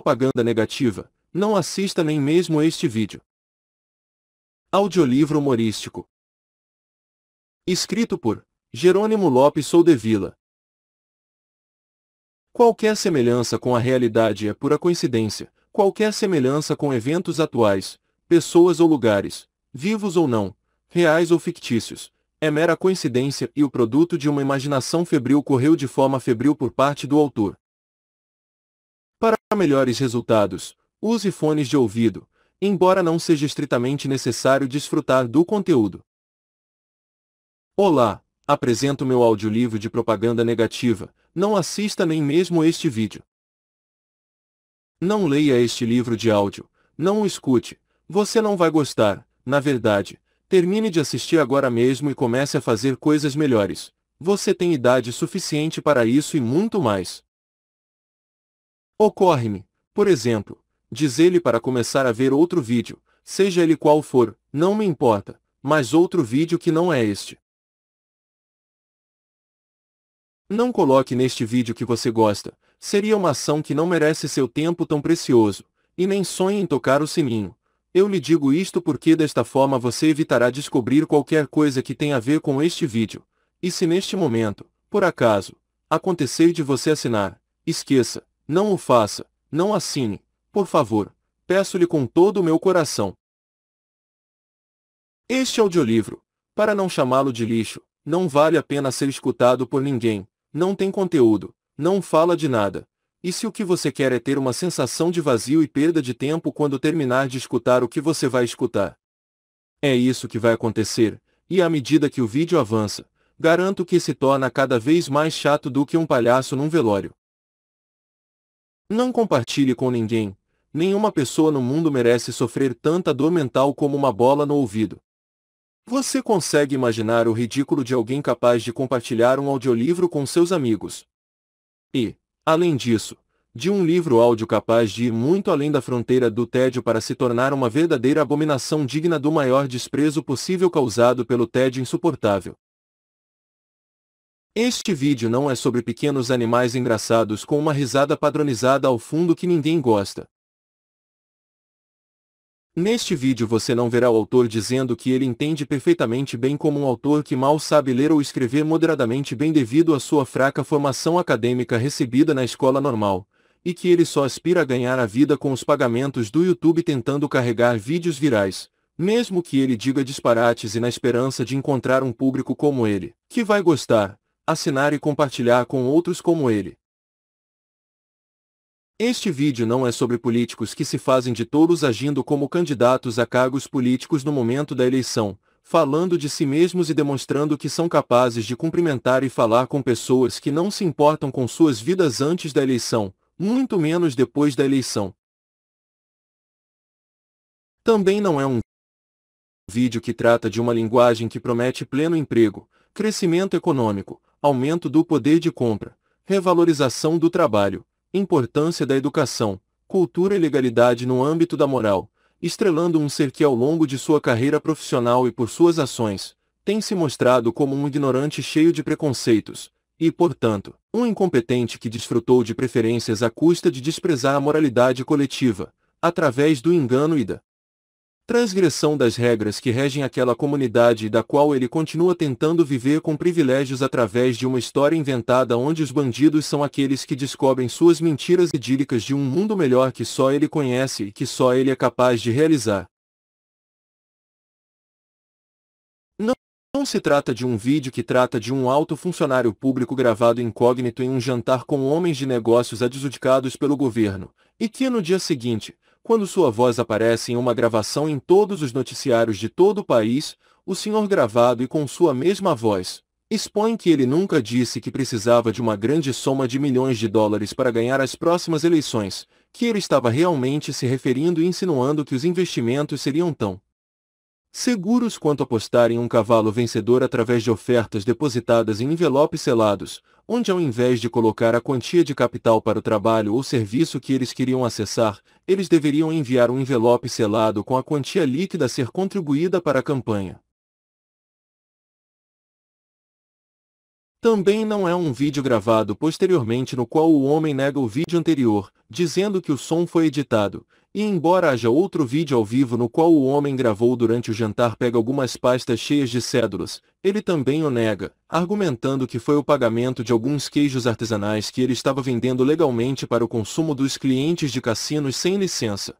Propaganda negativa. Não assista nem mesmo este vídeo. Audiolivro humorístico. Escrito por Jerônimo Lopes Soldevila. Qualquer semelhança com a realidade é pura coincidência. Qualquer semelhança com eventos atuais, pessoas ou lugares, vivos ou não, reais ou fictícios, é mera coincidência e o produto de uma imaginação febril correu de forma febril por parte do autor. Para melhores resultados, use fones de ouvido, embora não seja estritamente necessário desfrutar do conteúdo. Olá, apresento meu audiolivro de propaganda negativa, não assista nem mesmo este vídeo. Não leia este livro de áudio, não o escute, você não vai gostar, na verdade, termine de assistir agora mesmo e comece a fazer coisas melhores. Você tem idade suficiente para isso e muito mais. Ocorre-me, por exemplo, diz ele para começar a ver outro vídeo, seja ele qual for, não me importa, mas outro vídeo que não é este. Não coloque neste vídeo que você gosta, seria uma ação que não merece seu tempo tão precioso, e nem sonhe em tocar o sininho. Eu lhe digo isto porque desta forma você evitará descobrir qualquer coisa que tenha a ver com este vídeo. E se neste momento, por acaso, acontecer de você assinar, esqueça, não o faça, não assine, por favor, peço-lhe com todo o meu coração. Este é audiolivro, para não chamá-lo de lixo, não vale a pena ser escutado por ninguém, não tem conteúdo, não fala de nada. E se o que você quer é ter uma sensação de vazio e perda de tempo quando terminar de escutar o que você vai escutar? É isso que vai acontecer, e à medida que o vídeo avança, garanto que se torna cada vez mais chato do que um palhaço num velório. Não compartilhe com ninguém. Nenhuma pessoa no mundo merece sofrer tanta dor mental como uma bola no ouvido. Você consegue imaginar o ridículo de alguém capaz de compartilhar um audiolivro com seus amigos? E, além disso, de um livro áudio capaz de ir muito além da fronteira do tédio para se tornar uma verdadeira abominação digna do maior desprezo possível causado pelo tédio insuportável. Este vídeo não é sobre pequenos animais engraçados com uma risada padronizada ao fundo que ninguém gosta. Neste vídeo você não verá o autor dizendo que ele entende perfeitamente bem como um autor que mal sabe ler ou escrever moderadamente bem devido à sua fraca formação acadêmica recebida na escola normal, e que ele só aspira a ganhar a vida com os pagamentos do YouTube tentando carregar vídeos virais, mesmo que ele diga disparates e na esperança de encontrar um público como ele, que vai gostar, assinar e compartilhar com outros como ele. Este vídeo não é sobre políticos que se fazem de todos agindo como candidatos a cargos políticos no momento da eleição, falando de si mesmos e demonstrando que são capazes de cumprimentar e falar com pessoas que não se importam com suas vidas antes da eleição, muito menos depois da eleição. Também não é um vídeo que trata de uma linguagem que promete pleno emprego, crescimento econômico, aumento do poder de compra, revalorização do trabalho, importância da educação, cultura e legalidade no âmbito da moral, estrelando um ser que ao longo de sua carreira profissional e por suas ações, tem se mostrado como um ignorante cheio de preconceitos, e, portanto, um incompetente que desfrutou de preferências à custa de desprezar a moralidade coletiva, através do engano e da transgressão das regras que regem aquela comunidade e da qual ele continua tentando viver com privilégios através de uma história inventada onde os bandidos são aqueles que descobrem suas mentiras idílicas de um mundo melhor que só ele conhece e que só ele é capaz de realizar. Não, não se trata de um vídeo que trata de um alto funcionário público gravado incógnito em um jantar com homens de negócios adjudicados pelo governo, e que no dia seguinte, quando sua voz aparece em uma gravação em todos os noticiários de todo o país, o senhor gravado e com sua mesma voz, expõe que ele nunca disse que precisava de uma grande soma de milhões de dólares para ganhar as próximas eleições, que ele estava realmente se referindo e insinuando que os investimentos seriam tão seguros quanto apostar em um cavalo vencedor através de ofertas depositadas em envelopes selados, onde ao invés de colocar a quantia de capital para o trabalho ou serviço que eles queriam acessar, eles deveriam enviar um envelope selado com a quantia líquida a ser contribuída para a campanha. Também não é um vídeo gravado posteriormente no qual o homem nega o vídeo anterior, dizendo que o som foi editado, e embora haja outro vídeo ao vivo no qual o homem gravou durante o jantar pega algumas pastas cheias de cédulas, ele também o nega, argumentando que foi o pagamento de alguns queijos artesanais que ele estava vendendo legalmente para o consumo dos clientes de cassinos sem licença.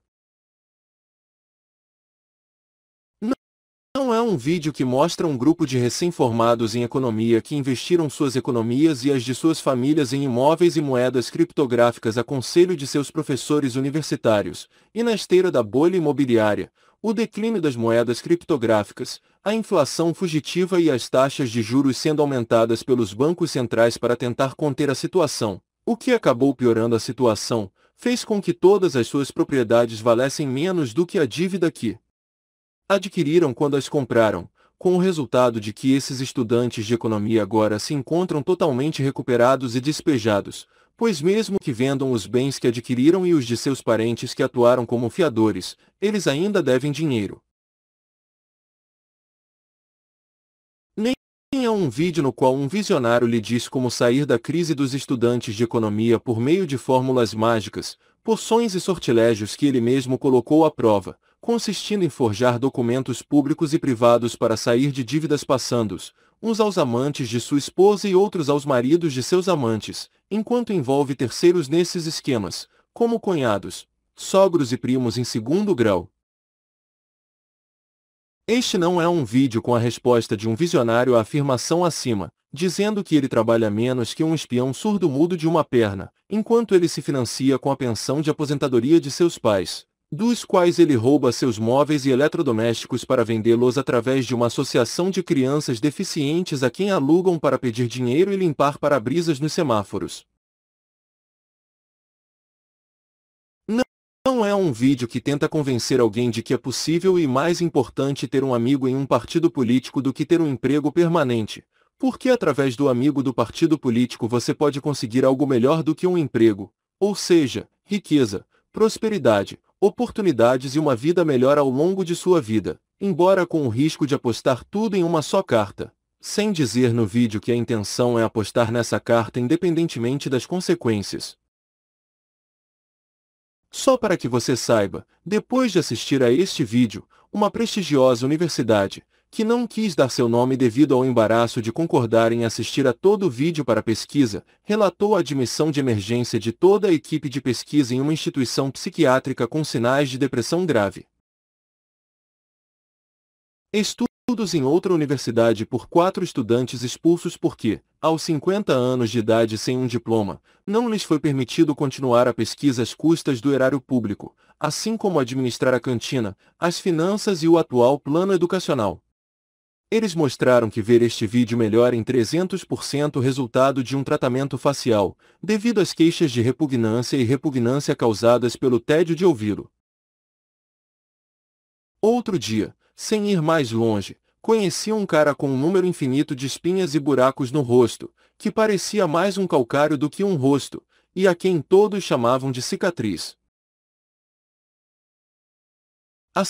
Não é um vídeo que mostra um grupo de recém-formados em economia que investiram suas economias e as de suas famílias em imóveis e moedas criptográficas a conselho de seus professores universitários, e na esteira da bolha imobiliária, o declínio das moedas criptográficas, a inflação fugitiva e as taxas de juros sendo aumentadas pelos bancos centrais para tentar conter a situação, o que acabou piorando a situação, fez com que todas as suas propriedades valessem menos do que a dívida que, adquiriram quando as compraram, com o resultado de que esses estudantes de economia agora se encontram totalmente recuperados e despejados, pois mesmo que vendam os bens que adquiriram e os de seus parentes que atuaram como fiadores, eles ainda devem dinheiro. Nem há um vídeo no qual um visionário lhe diz como sair da crise dos estudantes de economia por meio de fórmulas mágicas, poções e sortilégios que ele mesmo colocou à prova, consistindo em forjar documentos públicos e privados para sair de dívidas passando-os, uns aos amantes de sua esposa e outros aos maridos de seus amantes, enquanto envolve terceiros nesses esquemas, como cunhados, sogros e primos em segundo grau. Este não é um vídeo com a resposta de um visionário à afirmação acima, dizendo que ele trabalha menos que um espião surdo-mudo de uma perna, enquanto ele se financia com a pensão de aposentadoria de seus pais, dos quais ele rouba seus móveis e eletrodomésticos para vendê-los através de uma associação de crianças deficientes a quem alugam para pedir dinheiro e limpar para-brisas nos semáforos. Não é um vídeo que tenta convencer alguém de que é possível e mais importante ter um amigo em um partido político do que ter um emprego permanente, porque através do amigo do partido político você pode conseguir algo melhor do que um emprego, ou seja, riqueza, prosperidade, oportunidades e uma vida melhor ao longo de sua vida, embora com o risco de apostar tudo em uma só carta. Sem dizer no vídeo que a intenção é apostar nessa carta independentemente das consequências. Só para que você saiba, depois de assistir a este vídeo, uma prestigiosa universidade, que não quis dar seu nome devido ao embaraço de concordar em assistir a todo o vídeo para pesquisa, relatou a admissão de emergência de toda a equipe de pesquisa em uma instituição psiquiátrica com sinais de depressão grave. Estudos em outra universidade por quatro estudantes expulsos porque, aos 50 anos de idade sem um diploma, não lhes foi permitido continuar a pesquisa às custas do erário público, assim como administrar a cantina, as finanças e o atual plano educacional. Eles mostraram que ver este vídeo melhora em 300% o resultado de um tratamento facial, devido às queixas de repugnância e repugnância causadas pelo tédio de ouvi-lo. Outro dia, sem ir mais longe, conheci um cara com um número infinito de espinhas e buracos no rosto, que parecia mais um calcário do que um rosto, e a quem todos chamavam de cicatriz. A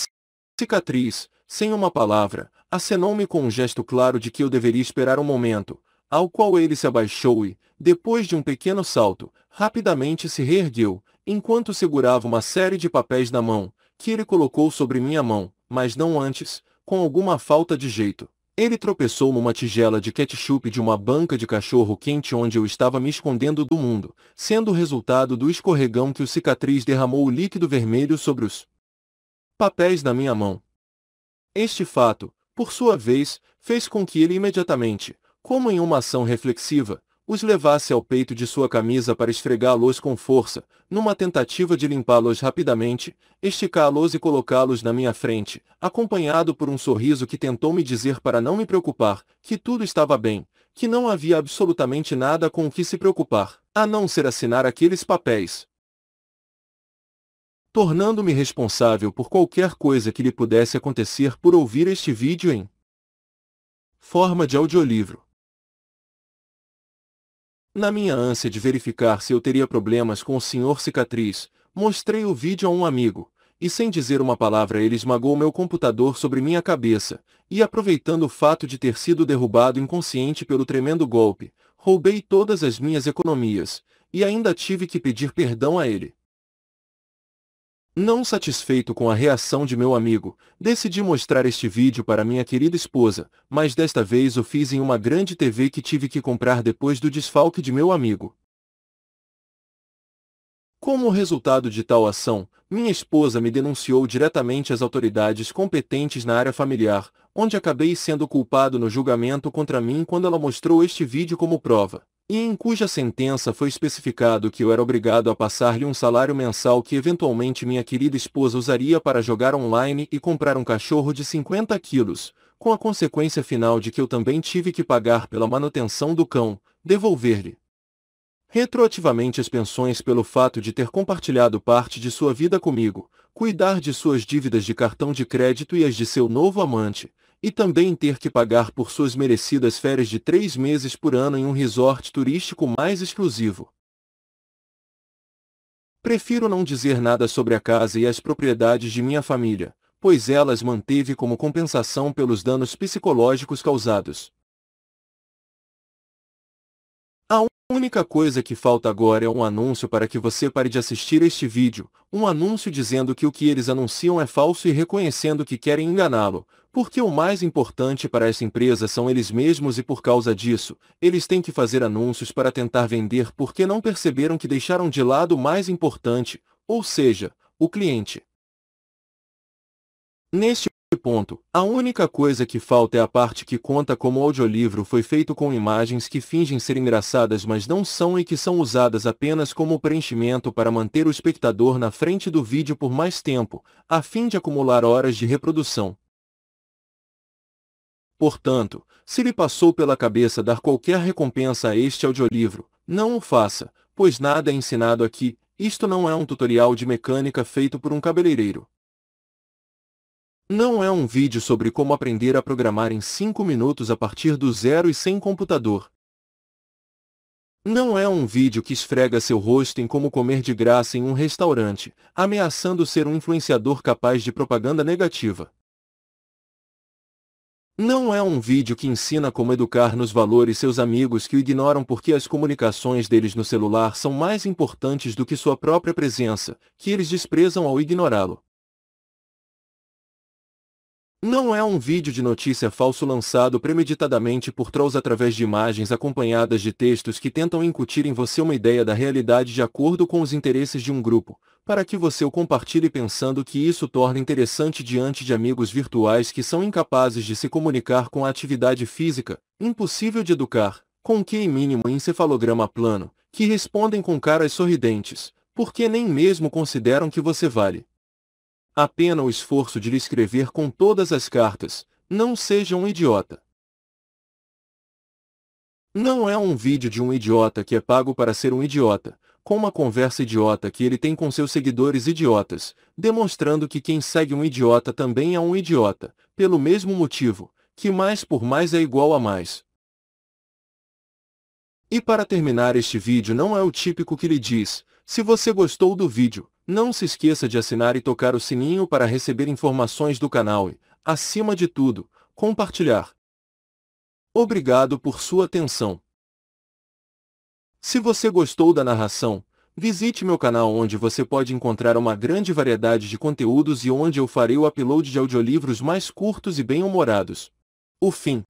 cicatriz, sem uma palavra, acenou-me com um gesto claro de que eu deveria esperar um momento, ao qual ele se abaixou e, depois de um pequeno salto, rapidamente se reergueu, enquanto segurava uma série de papéis na mão, que ele colocou sobre minha mão, mas não antes, com alguma falta de jeito. Ele tropeçou numa tigela de ketchup de uma banca de cachorro quente onde eu estava me escondendo do mundo, sendo o resultado do escorregão que o cicatriz derramou o líquido vermelho sobre os papéis na minha mão. Este fato, por sua vez, fez com que ele imediatamente, como em uma ação reflexiva, os levasse ao peito de sua camisa para esfregá-los com força, numa tentativa de limpá-los rapidamente, esticá-los e colocá-los na minha frente, acompanhado por um sorriso que tentou me dizer para não me preocupar, que tudo estava bem, que não havia absolutamente nada com o que se preocupar, a não ser assinar aqueles papéis tornando-me responsável por qualquer coisa que lhe pudesse acontecer por ouvir este vídeo em forma de audiolivro. Na minha ânsia de verificar se eu teria problemas com o Sr. Cicatriz, mostrei o vídeo a um amigo, e sem dizer uma palavra ele esmagou meu computador sobre minha cabeça, e aproveitando o fato de ter sido derrubado inconsciente pelo tremendo golpe, roubei todas as minhas economias, e ainda tive que pedir perdão a ele. Não satisfeito com a reação de meu amigo, decidi mostrar este vídeo para minha querida esposa, mas desta vez o fiz em uma grande TV que tive que comprar depois do desfalque de meu amigo. Como resultado de tal ação, minha esposa me denunciou diretamente às autoridades competentes na área familiar, onde acabei sendo culpado no julgamento contra mim quando ela mostrou este vídeo como prova e em cuja sentença foi especificado que eu era obrigado a passar-lhe um salário mensal que eventualmente minha querida esposa usaria para jogar online e comprar um cachorro de 50 quilos, com a consequência final de que eu também tive que pagar pela manutenção do cão, devolver-lhe retroativamente as pensões pelo fato de ter compartilhado parte de sua vida comigo, cuidar de suas dívidas de cartão de crédito e as de seu novo amante, e também ter que pagar por suas merecidas férias de três meses por ano em um resort turístico mais exclusivo. Prefiro não dizer nada sobre a casa e as propriedades de minha família, pois elas manteve como compensação pelos danos psicológicos causados. A única coisa que falta agora é um anúncio para que você pare de assistir este vídeo, um anúncio dizendo que o que eles anunciam é falso e reconhecendo que querem enganá-lo, porque o mais importante para essa empresa são eles mesmos e por causa disso, eles têm que fazer anúncios para tentar vender porque não perceberam que deixaram de lado o mais importante, ou seja, o cliente. Neste Ponto. A única coisa que falta é a parte que conta como audiolivro foi feito com imagens que fingem ser engraçadas mas não são e que são usadas apenas como preenchimento para manter o espectador na frente do vídeo por mais tempo, a fim de acumular horas de reprodução. Portanto, se lhe passou pela cabeça dar qualquer recompensa a este audiolivro, não o faça, pois nada é ensinado aqui, isto não é um tutorial de mecânica feito por um cabeleireiro. Não é um vídeo sobre como aprender a programar em 5 minutos a partir do zero e sem computador. Não é um vídeo que esfrega seu rosto em como comer de graça em um restaurante, ameaçando ser um influenciador capaz de propaganda negativa. Não é um vídeo que ensina como educar nos valores seus amigos que o ignoram porque as comunicações deles no celular são mais importantes do que sua própria presença, que eles desprezam ao ignorá-lo. Não é um vídeo de notícia falso lançado premeditadamente por trolls através de imagens acompanhadas de textos que tentam incutir em você uma ideia da realidade de acordo com os interesses de um grupo, para que você o compartilhe pensando que isso torna interessante diante de amigos virtuais que são incapazes de se comunicar com a atividade física, impossível de educar, com que mínimo e encefalograma plano, que respondem com caras sorridentes, porque nem mesmo consideram que você vale a pena o esforço de lhe escrever com todas as cartas, não seja um idiota. Não é um vídeo de um idiota que é pago para ser um idiota, com uma conversa idiota que ele tem com seus seguidores idiotas, demonstrando que quem segue um idiota também é um idiota, pelo mesmo motivo, que mais por mais é igual a mais. E para terminar este vídeo não é o típico que lhe diz, se você gostou do vídeo, não se esqueça de assinar e tocar o sininho para receber informações do canal e, acima de tudo, compartilhar. Obrigado por sua atenção. Se você gostou da narração, visite meu canal onde você pode encontrar uma grande variedade de conteúdos e onde eu farei o upload de audiolivros mais curtos e bem-humorados. O fim.